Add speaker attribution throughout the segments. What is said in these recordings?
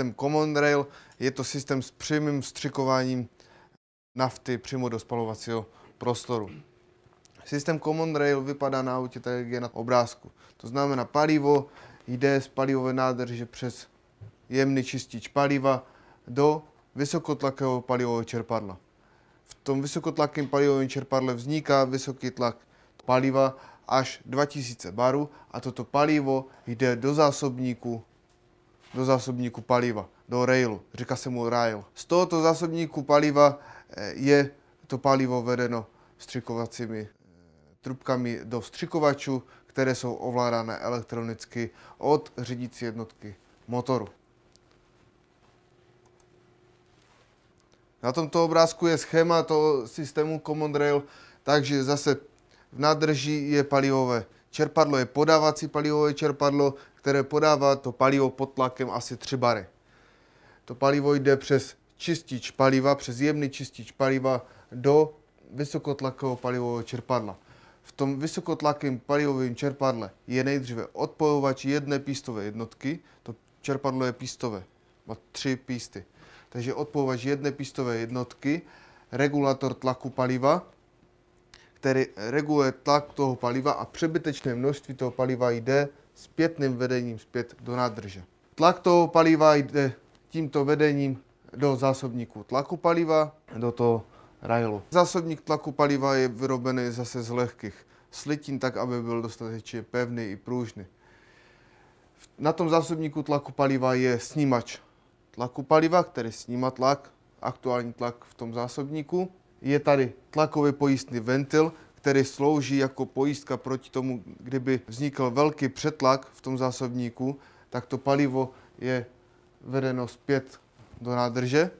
Speaker 1: systém Common Rail. Je to systém s přímým střikováním nafty přímo do spalovacího prostoru. Systém Common Rail vypadá na autě tak, jak je na obrázku. To znamená, palivo jde z palivové nádrže přes jemný čistič paliva do vysokotlakého palivového čerpadla. V tom vysokotlakém palivovém čerpadle vzniká vysoký tlak paliva až 2000 barů a toto palivo jde do zásobníku do zásobníku paliva, do railu, říká se mu rail. Z tohoto zásobníku paliva eh, je to palivo vedeno střikovacími eh, trubkami do střikovačů, které jsou ovládané elektronicky od řídící jednotky motoru. Na tomto obrázku je schéma toho systému Common Rail, takže zase v nádrži je palivové Čerpadlo je podávací palivové čerpadlo, které podává to palivo pod tlakem asi 3 bary. To palivo jde přes čistič paliva, přes jemný čistič paliva do vysokotlakového palivového čerpadla. V tom vysokotlakém palivovém čerpadle je nejdříve odpojovač jedné pístové jednotky, to čerpadlo je pístové, má tři písty. Takže odpojovač jedné pístové jednotky, regulator tlaku paliva, který reguluje tlak toho paliva a přebytečné množství toho paliva jde zpětným vedením zpět do nádrže. Tlak toho paliva jde tímto vedením do zásobníku tlaku paliva, do toho railu. Zásobník tlaku paliva je vyrobený zase z lehkých slitin, tak aby byl dostatečně pevný i pružný. Na tom zásobníku tlaku paliva je snímač tlaku paliva, který snímá tlak, aktuální tlak v tom zásobníku je tady tlakově pojistný ventil, který slouží jako pojistka proti tomu, kdyby vznikl velký přetlak v tom zásobníku, tak to palivo je vedeno zpět do nádrže.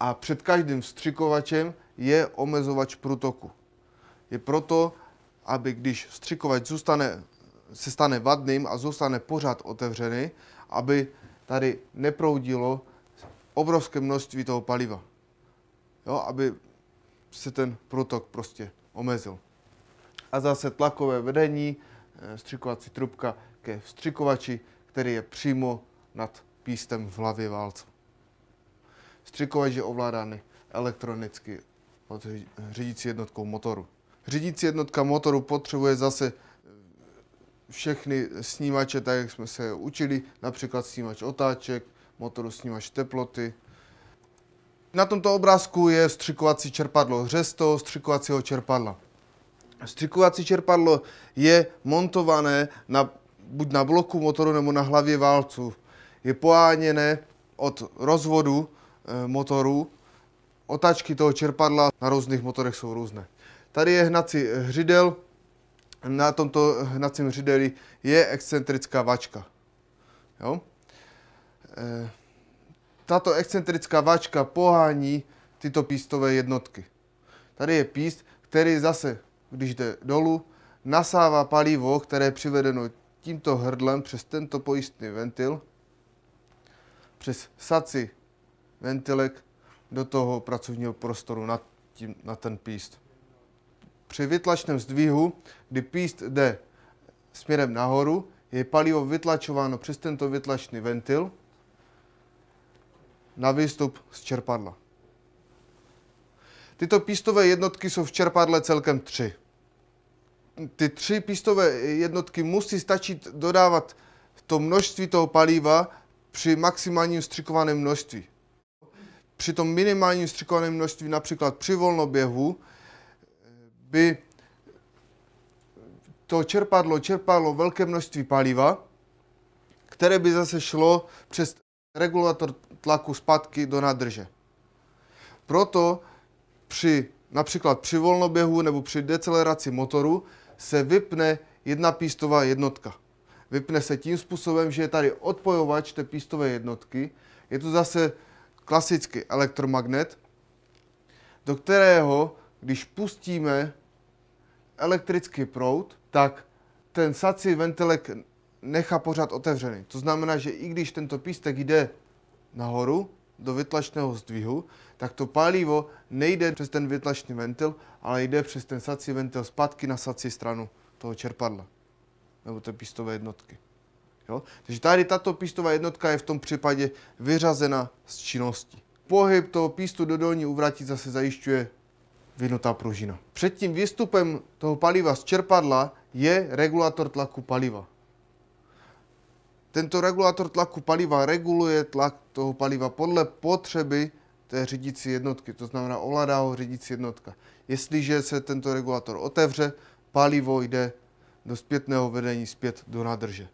Speaker 1: A před každým vstřikovačem je omezovač průtoku. Je proto, aby když vstřikovač zůstane, se stane vadným a zůstane pořád otevřený, aby tady neproudilo obrovské množství toho paliva jo, aby se ten protok prostě omezil. A zase tlakové vedení, eh, střikovací trubka ke vstřikovači, který je přímo nad pístem v hlavě válce. Střikovač je ovládány elektronicky od řídící jednotkou motoru. Řídící jednotka motoru potřebuje zase eh, všechny snímače, tak jak jsme se učili, například snímač otáček, motoru snímač teploty, na tomto obrázku je střikovací čerpadlo, řesto střikovacího čerpadla. Střikovací čerpadlo je montované na, buď na bloku motoru nebo na hlavě válců. Je poháněné od rozvodu e, motoru. Otáčky toho čerpadla na různých motorech jsou různé. Tady je hnací hřidel. Na tomto hnacím hřideli je excentrická vačka. Jo? E, tato excentrická váčka pohání tyto pístové jednotky. Tady je píst, který zase, když jde dolů, nasává palivo, které je přivedeno tímto hrdlem přes tento pojistný ventil, přes saci ventilek do toho pracovního prostoru na, tím, na ten píst. Při vytlačném zdvihu, kdy píst jde směrem nahoru, je palivo vytlačováno přes tento vytlačný ventil na výstup z čerpadla. Tyto pístové jednotky jsou v čerpadle celkem tři. Ty tři pístové jednotky musí stačit dodávat to množství toho paliva při maximálním střikovaném množství. Při tom minimálním střikovaném množství, například při volnoběhu, by to čerpadlo čerpalo velké množství paliva, které by zase šlo přes regulator tlaku zpátky do nádrže. Proto při například při volnoběhu nebo při deceleraci motoru se vypne jedna pístová jednotka. Vypne se tím způsobem, že je tady odpojovač té pístové jednotky. Je to zase klasický elektromagnet, do kterého, když pustíme elektrický proud, tak ten sací ventilek nechá pořád otevřený. To znamená, že i když tento pístek jde nahoru do vytlačného zdvihu, tak to palivo nejde přes ten vytlačný ventil, ale jde přes ten sací ventil zpátky na sací stranu toho čerpadla nebo té pistové jednotky. Jo? Takže tady tato pístová jednotka je v tom případě vyřazena z činnosti. Pohyb toho pístu do dolní uvratí zase zajišťuje vynutá pružina. Před tím výstupem toho paliva z čerpadla je regulátor tlaku paliva. Tento regulátor tlaku paliva reguluje tlak toho paliva podle potřeby té řídící jednotky, to znamená ovládá ho řídící jednotka. Jestliže se tento regulátor otevře, palivo jde do zpětného vedení zpět do nádrže.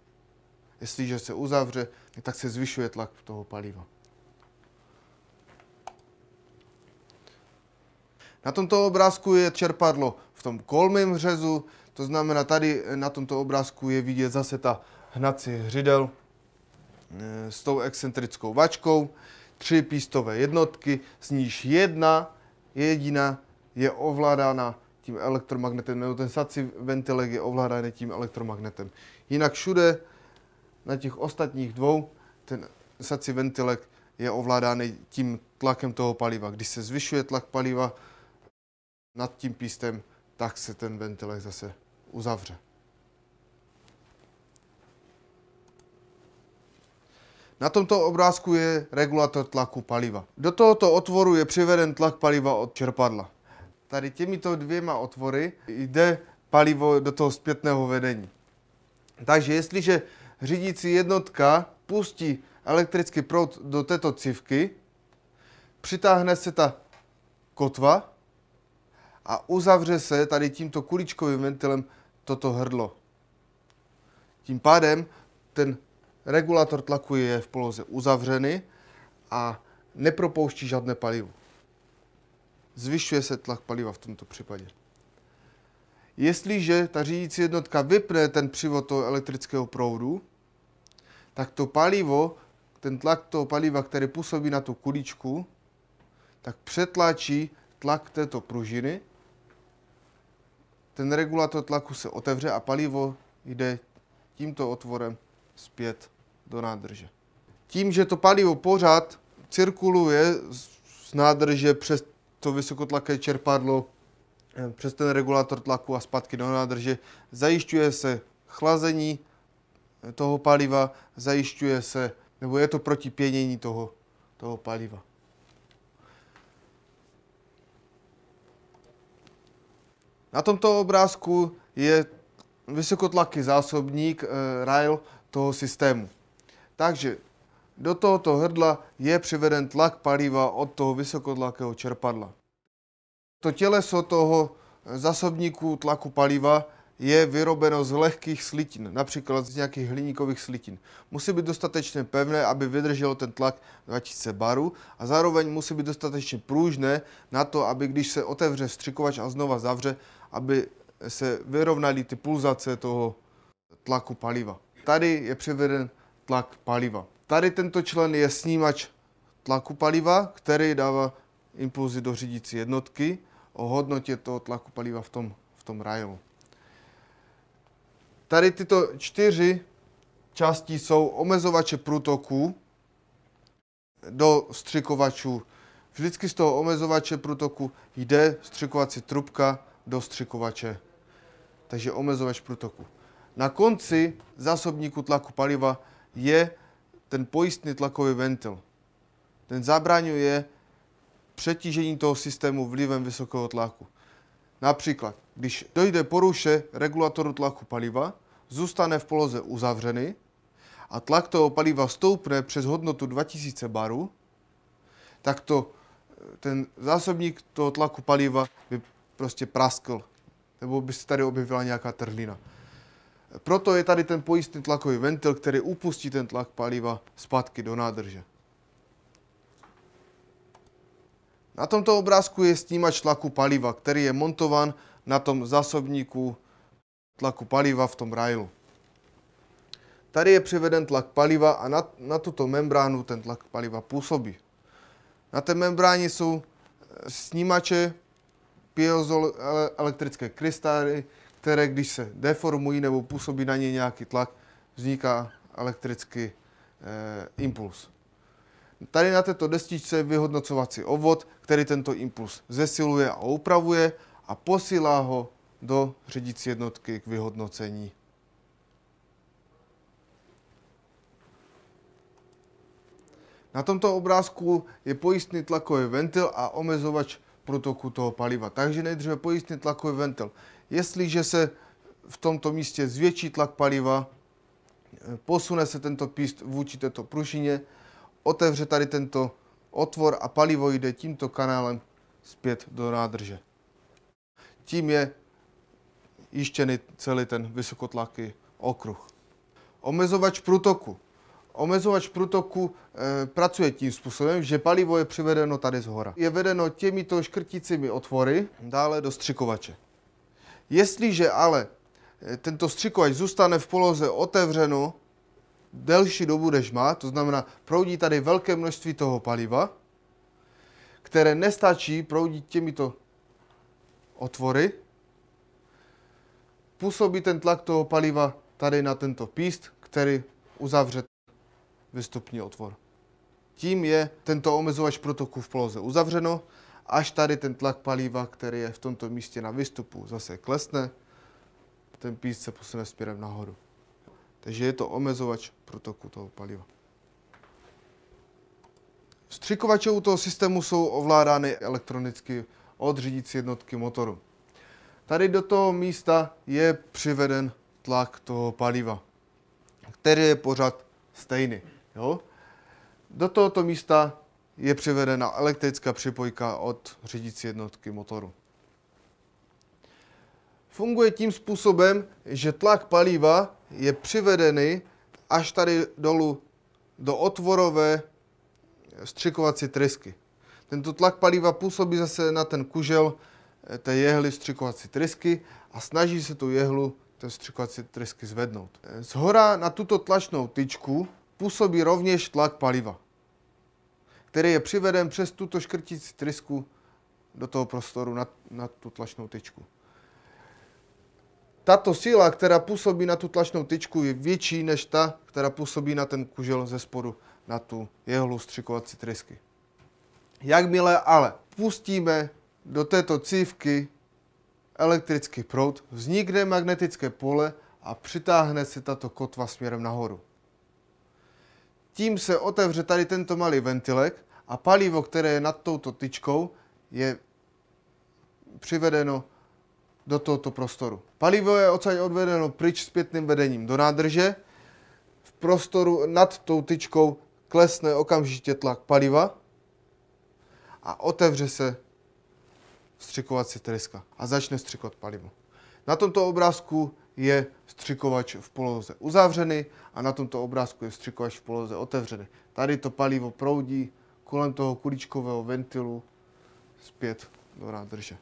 Speaker 1: Jestliže se uzavře, tak se zvyšuje tlak toho paliva. Na tomto obrázku je čerpadlo v tom kolmém řezu, to znamená, tady eh, na tomto obrázku je vidět zase ta hnací hřidel eh, s tou excentrickou vačkou, tři pístové jednotky, z níž jedna jediná je ovládána tím elektromagnetem, nebo ten sací ventilek je ovládaný tím elektromagnetem. Jinak všude na těch ostatních dvou ten sací ventilek je ovládán tím tlakem toho paliva. Když se zvyšuje tlak paliva nad tím pístem, tak se ten ventilek zase uzavře. Na tomto obrázku je regulátor tlaku paliva. Do tohoto otvoru je přiveden tlak paliva od čerpadla. Tady těmito dvěma otvory jde palivo do toho zpětného vedení. Takže jestliže řídící jednotka pustí elektrický proud do této cívky, přitáhne se ta kotva a uzavře se tady tímto kuličkovým ventilem toto hrdlo. Tím pádem ten regulátor tlaku je v poloze uzavřený a nepropouští žádné palivo. Zvyšuje se tlak paliva v tomto případě. Jestliže ta řídící jednotka vypne ten přivod toho elektrického proudu, tak to palivo, ten tlak toho paliva, který působí na tu kuličku, tak přetlačí tlak této pružiny ten regulátor tlaku se otevře a palivo jde tímto otvorem zpět do nádrže. Tím, že to palivo pořád cirkuluje z nádrže přes to vysokotlaké čerpadlo, eh, přes ten regulátor tlaku a zpátky do nádrže, zajišťuje se chlazení eh, toho paliva, zajišťuje se, nebo je to proti pěnění toho, toho paliva. Na tomto obrázku je vysokotlaký zásobník e, rail toho systému. Takže do tohoto hrdla je přiveden tlak paliva od toho vysokotlakého čerpadla. To těleso toho eh, zásobníku tlaku paliva je vyrobeno z lehkých slitin, například z nějakých hliníkových slitin. Musí být dostatečně pevné, aby vydrželo ten tlak 2000 barů a zároveň musí být dostatečně pružné na to, aby když se otevře střikovač a znova zavře, aby se vyrovnaly ty pulzace toho tlaku paliva. Tady je přiveden tlak paliva. Tady tento člen je snímač tlaku paliva, který dává impulzy do řídící jednotky o hodnotě toho tlaku paliva v tom, v tom rajovu. Tady tyto čtyři části jsou omezovače průtoku do střikovačů. Vždycky z toho omezovače průtoku jde střikovací trubka do střikovače, takže omezovač protoku. Na konci zásobníku tlaku paliva je ten pojistný tlakový ventil. Ten zabraňuje přetížení toho systému vlivem vysokého tlaku. Například, když dojde poruše regulatoru tlaku paliva, zůstane v poloze uzavřený a tlak toho paliva stoupne přes hodnotu 2000 barů, tak to, ten zásobník toho tlaku paliva by prostě praskl, nebo by se tady objevila nějaká trhlina. Proto je tady ten pojistný tlakový ventil, který upustí ten tlak paliva zpátky do nádrže. Na tomto obrázku je snímač tlaku paliva, který je montovan na tom zásobníku tlaku paliva v tom railu. Tady je přiveden tlak paliva a na, na tuto membránu ten tlak paliva působí. Na té membráně jsou snímače piezoelektrické krystály, které když se deformují nebo působí na ně nějaký tlak, vzniká elektrický e, impuls. Tady na této destičce je vyhodnocovací obvod, který tento impuls zesiluje a upravuje a posílá ho do řídící jednotky k vyhodnocení. Na tomto obrázku je pojistný tlakový ventil a omezovač protoku toho paliva. Takže nejdříve pojistný tlakový ventil. Jestliže se v tomto místě zvětší tlak paliva, posune se tento píst vůči této prušině, otevře tady tento otvor a palivo jde tímto kanálem zpět do nádrže. Tím je jištěný celý ten vysokotlaký okruh. Omezovač průtoku. Omezovač průtoku e, pracuje tím způsobem, že palivo je přivedeno tady z hora. Je vedeno těmito škrticími otvory dále do střikovače. Jestliže ale eh, tento střikovač zůstane v poloze otevřeno delší dobu než má, to znamená proudí tady velké množství toho paliva, které nestačí proudit těmito otvory, působí ten tlak toho paliva tady na tento píst, který uzavře vystupní otvor. Tím je tento omezovač protoku v poloze uzavřeno, až tady ten tlak paliva, který je v tomto místě na výstupu, zase klesne, ten píst se posune směrem nahoru. Takže je to omezovač protoku toho paliva. Střikovače u toho systému jsou ovládány elektronicky od řídící jednotky motoru. Tady do toho místa je přiveden tlak toho paliva, který je pořád stejný. Jo? Do tohoto místa je přivedena elektrická připojka od řídící jednotky motoru. Funguje tím způsobem, že tlak paliva je přivedený až tady dolů do otvorové střikovací trysky. Tento tlak paliva působí zase na ten kužel eh, té jehly střikovací trysky a snaží se tu jehlu té střikovací trysky zvednout. Eh, z hora na tuto tlačnou tyčku působí rovněž tlak paliva, který je přiveden přes tuto škrtici trysku do toho prostoru na, na tu tlačnou tyčku. Tato síla, která působí na tu tlačnou tyčku, je větší než ta, která působí na ten kužel ze spodu, na tu jehlu střikovací trysky. Jakmile ale pustíme do této cívky elektrický proud, vznikne magnetické pole a přitáhne si tato kotva směrem nahoru. Tím se otevře tady tento malý ventilek a palivo, které je nad touto tyčkou, je přivedeno do tohoto prostoru. Palivo je odsaď odvedeno pryč zpětným vedením do nádrže. V prostoru nad tou tyčkou klesne okamžitě tlak paliva a otevře se střikovací tryska a začne střikovat palivo. Na tomto obrázku je střikovač v poloze uzavřený a na tomto obrázku je střikovač v poloze otevřený. Tady to palivo proudí kolem toho kuličkového ventilu zpět do nádrže.